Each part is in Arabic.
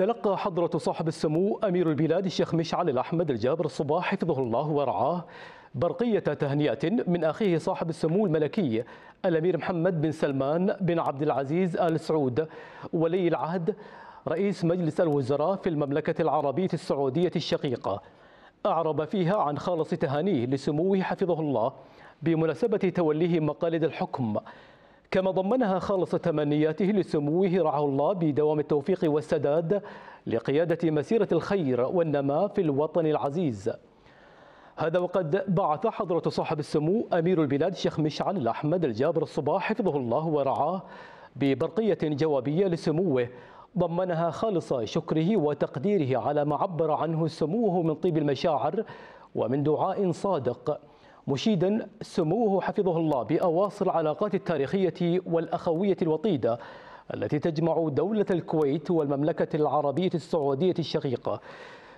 تلقى حضرة صاحب السمو أمير البلاد الشيخ مشعل الأحمد الجابر الصباح حفظه الله ورعاه برقية تهنئة من أخيه صاحب السمو الملكي الأمير محمد بن سلمان بن عبد العزيز آل سعود ولي العهد رئيس مجلس الوزراء في المملكة العربية السعودية الشقيقة أعرب فيها عن خالص تهانيه لسموه حفظه الله بمناسبة توليه مقالد الحكم كما ضمنها خالص تمنياته لسموه رعاه الله بدوام التوفيق والسداد لقيادة مسيرة الخير والنماء في الوطن العزيز هذا وقد بعث حضرة صاحب السمو أمير البلاد الشيخ مشعل الأحمد الجابر الصباح حفظه الله ورعاه ببرقية جوابية لسموه ضمنها خالص شكره وتقديره على ما عبر عنه سموه من طيب المشاعر ومن دعاء صادق مشيدا سموه حفظه الله بأواصر العلاقات التاريخية والأخوية الوطيدة التي تجمع دولة الكويت والمملكة العربية السعودية الشقيقة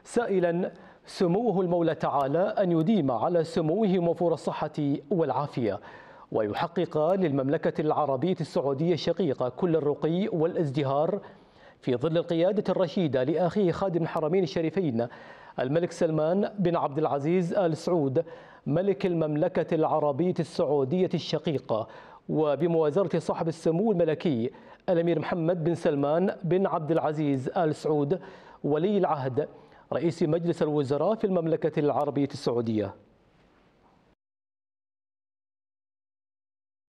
سائلا سموه المولى تعالى أن يديم على سموه موفور الصحة والعافية ويحقق للمملكة العربية السعودية الشقيقة كل الرقي والازدهار في ظل القيادة الرشيدة لأخيه خادم الحرمين الشريفين الملك سلمان بن عبد العزيز آل سعود ملك المملكة العربية السعودية الشقيقة وبموازرة صاحب السمو الملكي الأمير محمد بن سلمان بن عبد العزيز آل سعود ولي العهد رئيس مجلس الوزراء في المملكة العربية السعودية